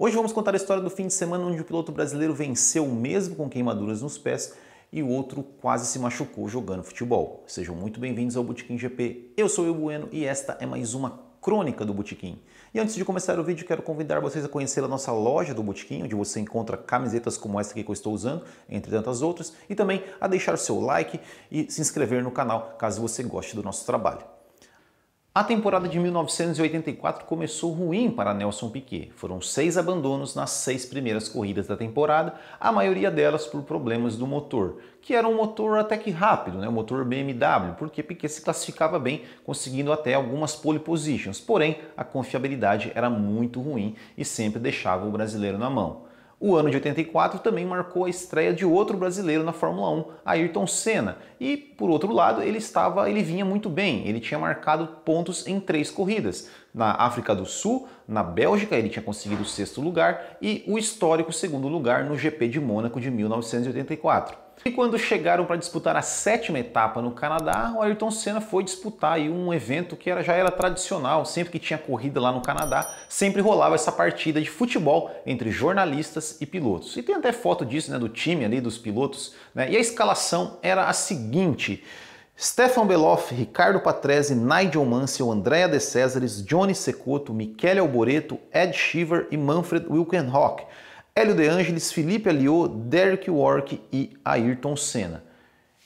Hoje vamos contar a história do fim de semana onde o piloto brasileiro venceu mesmo com queimaduras nos pés e o outro quase se machucou jogando futebol. Sejam muito bem-vindos ao Botequim GP. Eu sou o Bueno e esta é mais uma crônica do Botequim. E antes de começar o vídeo, quero convidar vocês a conhecer a nossa loja do Botequim, onde você encontra camisetas como esta que eu estou usando, entre tantas outras, e também a deixar o seu like e se inscrever no canal caso você goste do nosso trabalho. A temporada de 1984 começou ruim para Nelson Piquet. Foram seis abandonos nas seis primeiras corridas da temporada, a maioria delas por problemas do motor, que era um motor até que rápido, né? motor BMW, porque Piquet se classificava bem, conseguindo até algumas pole positions. Porém, a confiabilidade era muito ruim e sempre deixava o brasileiro na mão. O ano de 84 também marcou a estreia de outro brasileiro na Fórmula 1, Ayrton Senna. E, por outro lado, ele estava, ele vinha muito bem. Ele tinha marcado pontos em três corridas. Na África do Sul, na Bélgica, ele tinha conseguido o sexto lugar e o histórico segundo lugar no GP de Mônaco de 1984. E quando chegaram para disputar a sétima etapa no Canadá, o Ayrton Senna foi disputar um evento que era, já era tradicional, sempre que tinha corrida lá no Canadá, sempre rolava essa partida de futebol entre jornalistas e pilotos. E tem até foto disso, né, do time ali, dos pilotos. Né? E a escalação era a seguinte... Stefan Beloff, Ricardo Patrese, Nigel Mansell, Andrea De Césares, Johnny Secoto, Michele Alboreto, Ed Shiver e Manfred Wilkenhock. Hélio De Angelis, Felipe Aliô, Derek Work e Ayrton Senna.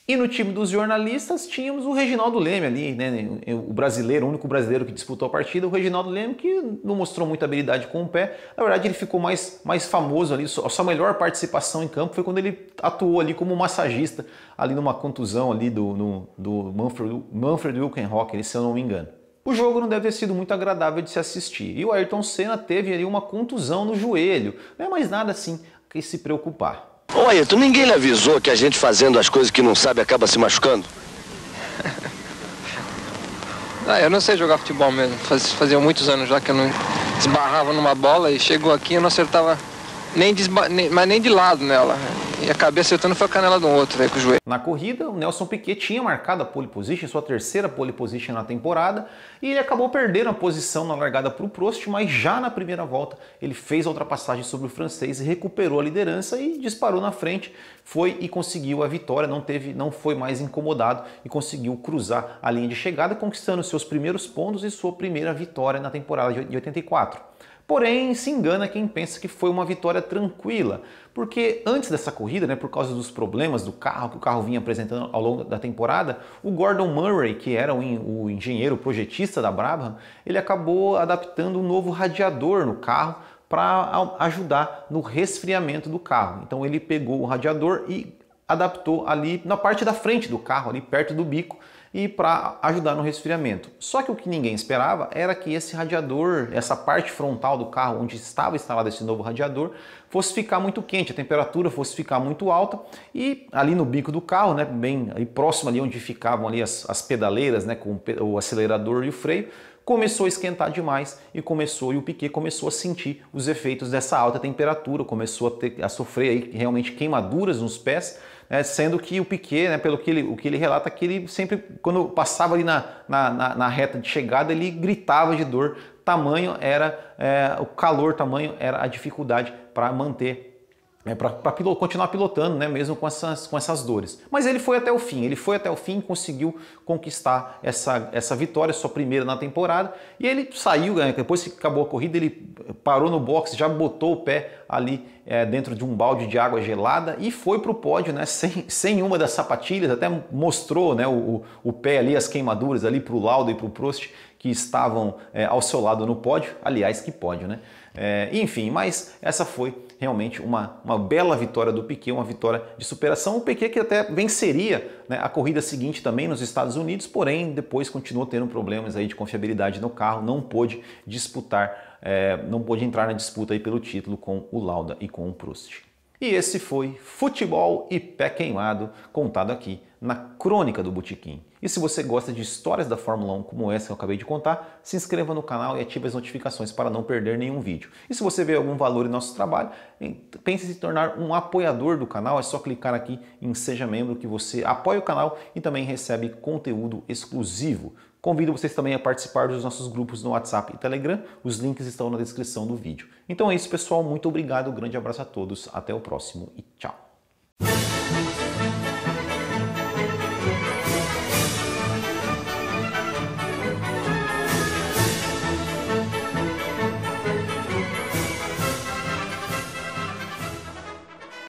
E no time dos jornalistas tínhamos o Reginaldo Leme ali, né? o brasileiro, o único brasileiro que disputou a partida, o Reginaldo Leme que não mostrou muita habilidade com o pé. Na verdade, ele ficou mais, mais famoso ali, a sua melhor participação em campo foi quando ele atuou ali como massagista, ali numa contusão ali do, no, do Manfred, Manfred Wilkenhock, se eu não me engano. O jogo não deve ter sido muito agradável de se assistir. E o Ayrton Senna teve ali uma contusão no joelho. Não é mais nada assim que se preocupar. Ô Ayrton, ninguém lhe avisou que a gente fazendo as coisas que não sabe acaba se machucando? ah, eu não sei jogar futebol mesmo. Faz, fazia muitos anos já que eu não esbarrava numa bola e chegou aqui e não acertava nem, nem, mas nem de lado nela. E acabei acertando foi a canela de um outro, velho, com o joelho. Na corrida, o Nelson Piquet tinha marcado a pole position, sua terceira pole position na temporada, e ele acabou perdendo a posição na largada para o Prost, mas já na primeira volta ele fez a ultrapassagem sobre o francês e recuperou a liderança e disparou na frente, foi e conseguiu a vitória, não teve, não foi mais incomodado e conseguiu cruzar a linha de chegada, conquistando seus primeiros pontos e sua primeira vitória na temporada de 84. Porém, se engana quem pensa que foi uma vitória tranquila, porque antes dessa corrida, né, por causa dos problemas do carro que o carro vinha apresentando ao longo da temporada, o Gordon Murray, que era o engenheiro projetista da Brabham, ele acabou adaptando um novo radiador no carro para ajudar no resfriamento do carro. Então ele pegou o radiador e adaptou ali na parte da frente do carro, ali perto do bico, e para ajudar no resfriamento. Só que o que ninguém esperava era que esse radiador, essa parte frontal do carro onde estava instalado esse novo radiador, fosse ficar muito quente, a temperatura fosse ficar muito alta e ali no bico do carro, né, bem ali próximo ali onde ficavam ali as, as pedaleiras, né, com o acelerador e o freio, começou a esquentar demais e começou e o Piquet começou a sentir os efeitos dessa alta temperatura, começou a, ter, a sofrer aí realmente queimaduras nos pés né? sendo que o Piquet, né, pelo que ele, o que ele relata, que ele sempre, quando passava ali na, na, na, na reta de chegada, ele gritava de dor, tamanho era é, o calor, tamanho era a dificuldade para manter é, para pilo continuar pilotando, né, mesmo com essas, com essas dores. Mas ele foi até o fim, ele foi até o fim, e conseguiu conquistar essa, essa vitória, sua primeira na temporada, e ele saiu, né, depois que acabou a corrida, ele parou no box, já botou o pé ali é, dentro de um balde de água gelada e foi para o pódio, né, sem, sem uma das sapatilhas, até mostrou né, o, o pé ali, as queimaduras ali para o Lauda e para o Prost, que estavam é, ao seu lado no pódio, aliás, que pódio, né? É, enfim, mas essa foi realmente uma, uma bela vitória do Piquet, uma vitória de superação. O Piquet que até venceria né, a corrida seguinte também nos Estados Unidos, porém depois continuou tendo problemas aí de confiabilidade no carro, não pôde disputar, é, não pôde entrar na disputa aí pelo título com o Lauda e com o Proust. E esse foi Futebol e Pé Queimado, contado aqui na crônica do Botequim. E se você gosta de histórias da Fórmula 1 como essa que eu acabei de contar, se inscreva no canal e ative as notificações para não perder nenhum vídeo. E se você vê algum valor em nosso trabalho, pense em se tornar um apoiador do canal, é só clicar aqui em Seja Membro que você apoia o canal e também recebe conteúdo exclusivo. Convido vocês também a participar dos nossos grupos no WhatsApp e Telegram. Os links estão na descrição do vídeo. Então é isso, pessoal. Muito obrigado. Um grande abraço a todos. Até o próximo e tchau.